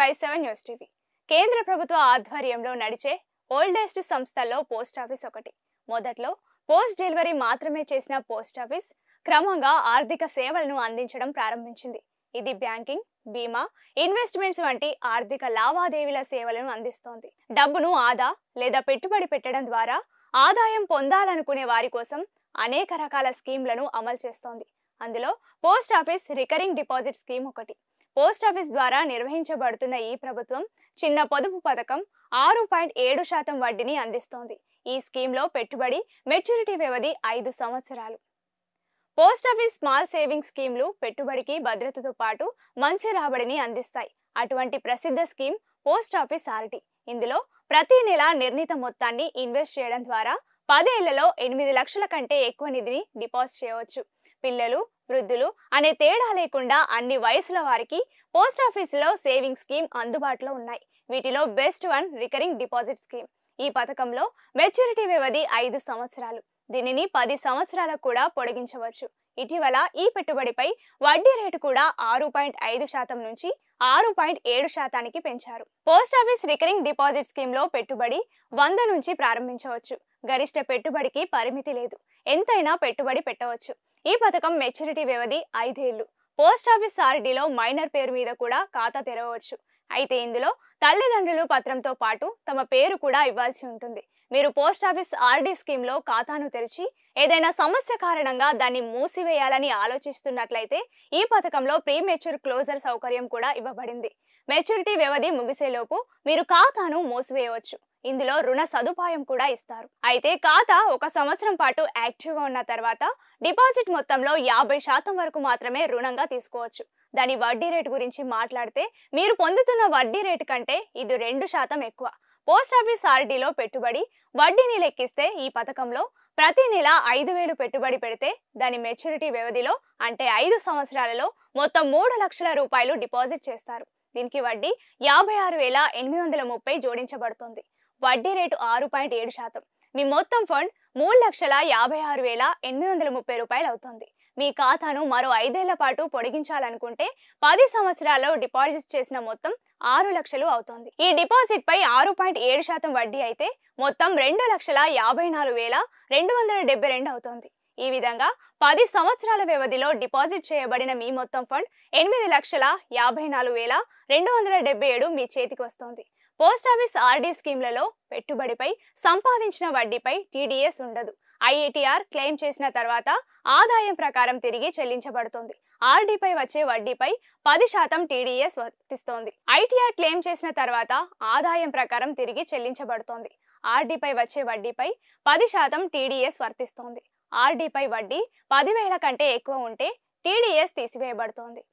by seven news TV కేంద్ర ప్రభుత్వ ఆధ్వర్యంలో నడిచే ఓల్డెస్ట్ సంస్థల్లో పోస్టాఫీస్ ఒకటి మొదట్లో పోస్ట్ డెలివరీ మాత్రమే చేసిన పోస్టాఫీస్ క్రమంగా ఆర్థిక సేవలను అందించడం ప్రారంభించింది ఇది బ్యాంకింగ్ బీమా ఇన్వెస్ట్మెంట్స్ వంటి ఆర్థిక లావాదేవీల సేవలను అందిస్తోంది డబ్బును ఆదా లేదా పెట్టుబడి పెట్టడం ద్వారా ఆదాయం పొందాలనుకునే వారి కోసం అనేక రకాల స్కీమ్లను అమలు చేస్తోంది అందులో post office recurring deposit scheme ఒకటి పోస్టాఫీస్ ద్వారా నిర్వహించబడుతున్న ఈ ప్రభుత్వం చిన్న పొదుపు పథకం ఆరు పాయింట్ ఏడు శాతం వడ్డీని అందిస్తోంది ఈ స్కీమ్లో పెట్టుబడి మెచ్యూరిటీ వ్యవధి ఐదు సంవత్సరాలు పోస్టాఫీస్ స్మాల్ సేవింగ్ స్కీమ్లు పెట్టుబడికి భద్రతతో పాటు మంచి రాబడిని అందిస్తాయి అటువంటి ప్రసిద్ధ స్కీమ్ పోస్టాఫీస్ ఆర్టీ ఇందులో ప్రతి నెల నిర్ణీత మొత్తాన్ని ఇన్వెస్ట్ చేయడం ద్వారా పదేళ్లలో ఎనిమిది లక్షల కంటే ఎక్కువ నిధిని డిపాజిట్ చేయవచ్చు పిల్లలు వృద్ధులు అనే తేడా లేకుండా అన్ని వయసుల వారికి పోస్ట్ ఆఫీసులో సేవింగ్ స్కీమ్ అందుబాటులో ఉన్నాయి వీటిలో best one recurring deposit scheme ఈ పథకంలో మెచ్యూరిటీ వ్యవధి ఐదు సంవత్సరాలు దీనిని పది సంవత్సరాలకు కూడా పొడిగించవచ్చు ఇటీవల ఈ పెట్టుబడిపై వడ్డీ రేటు కూడా ఆరు పాయింట్ ఐదు శాతం నుంచి ఆరు పాయింట్ ఏడు శాతానికి పెంచారు పోస్ట్ ఆఫీస్ రికరింగ్ డిపాజిట్ లో పెట్టుబడి వంద నుంచి ప్రారంభించవచ్చు గరిష్ట పెట్టుబడికి పరిమితి లేదు ఎంతైనా పెట్టుబడి పెట్టవచ్చు ఈ పథకం మెచ్యూరిటీ వ్యవధి ఐదేళ్లు ఆఫీస్ ఆర్డీలో మైనర్ పేరు మీద కూడా ఖాతా తెరవవచ్చు అయితే ఇందులో తల్లిదండ్రులు పత్రంతో పాటు తమ పేరు కూడా ఇవ్వాల్సి ఉంటుంది మీరు పోస్టాఫీస్ ఆర్డీ స్కీమ్లో ఖాతాను తెరిచి ఏదైనా సమస్య కారణంగా దాన్ని మూసివేయాలని ఆలోచిస్తున్నట్లయితే ఈ పథకంలో ప్రీమెచ్యూర్ క్లోజర్ సౌకర్యం కూడా ఇవ్వబడింది మెచ్యూరిటీ వ్యవధి ముగిసేలోపు మీరు ఖాతాను మూసివేయవచ్చు ఇందులో రుణ సదుపాయం కూడా ఇస్తారు అయితే ఖాతా ఒక సంవత్సరం పాటు యాక్టివ్గా ఉన్న తర్వాత డిపాజిట్ మొత్తంలో యాభై శాతం వరకు మాత్రమే రుణంగా తీసుకోవచ్చు దాని వడ్డీ రేటు గురించి మాట్లాడితే మీరు పొందుతున్న వడ్డీ రేటు కంటే ఇది రెండు శాతం ఎక్కువ పోస్టాఫీస్ ఆర్డీలో పెట్టుబడి వడ్డీని లెక్కిస్తే ఈ పథకంలో ప్రతి నెల ఐదు వేలు పెట్టుబడి పెడితే దాని మెచ్యూరిటీ వ్యవధిలో అంటే ఐదు సంవత్సరాలలో మొత్తం మూడు లక్షల రూపాయలు డిపాజిట్ చేస్తారు దీనికి వడ్డీ యాభై ఆరు వేల ఎనిమిది వందల ముప్పై జోడించబడుతుంది వడ్డీ రేటు ఆరు పాయింట్ ఏడు శాతం మీ మొత్తం ఫండ్ మూడు లక్షల యాభై ఆరు వేల ఎనిమిది వందల ముప్పై రూపాయలు అవుతుంది మీ ఖాతాను మరో ఐదేళ్ల పాటు పొడిగించాలనుకుంటే పది సంవత్సరాల్లో డిపాజిట్ చేసిన మొత్తం ఆరు లక్షలు అవుతోంది ఈ డిపాజిట్ పై ఆరు పాయింట్ ఏడు శాతం వడ్డీ అయితే మొత్తం రెండు లక్షల యాభై నాలుగు వేల రెండు వందల డెబ్బై రెండు అవుతోంది ఈ విధంగా పది సంవత్సరాల వ్యవధిలో డిపాజిట్ చేయబడిన మీ మొత్తం ఫండ్ ఎనిమిది లక్షల యాభై నాలుగు వేల రెండు వందల డెబ్బై ఏడు మీ చేతికి వస్తుంది పోస్టాఫీస్ ఆర్డీ స్కీమ్లలో పెట్టుబడిపై సంపాదించిన వడ్డీపై టీడీఎస్ ఉండదు ఐఏటీఆర్ క్లెయిమ్ చేసిన తర్వాత ఆదాయం ప్రకారం తిరిగి చెల్లించబడుతుంది ఆర్డీపై వచ్చే వడ్డీపై పది శాతం టీడీఎస్ వర్తిస్తోంది ఐటీఆర్ క్లెయిమ్ చేసిన తర్వాత ఆదాయం ప్రకారం తిరిగి చెల్లించబడుతోంది ఆర్డీపై వచ్చే వడ్డీపై పది శాతం టీడీఎస్ వర్తిస్తోంది ఆర్డీపై వడ్డీ పదివేల కంటే ఎక్కువ ఉంటే టీడీఎస్ తీసివేయబడుతోంది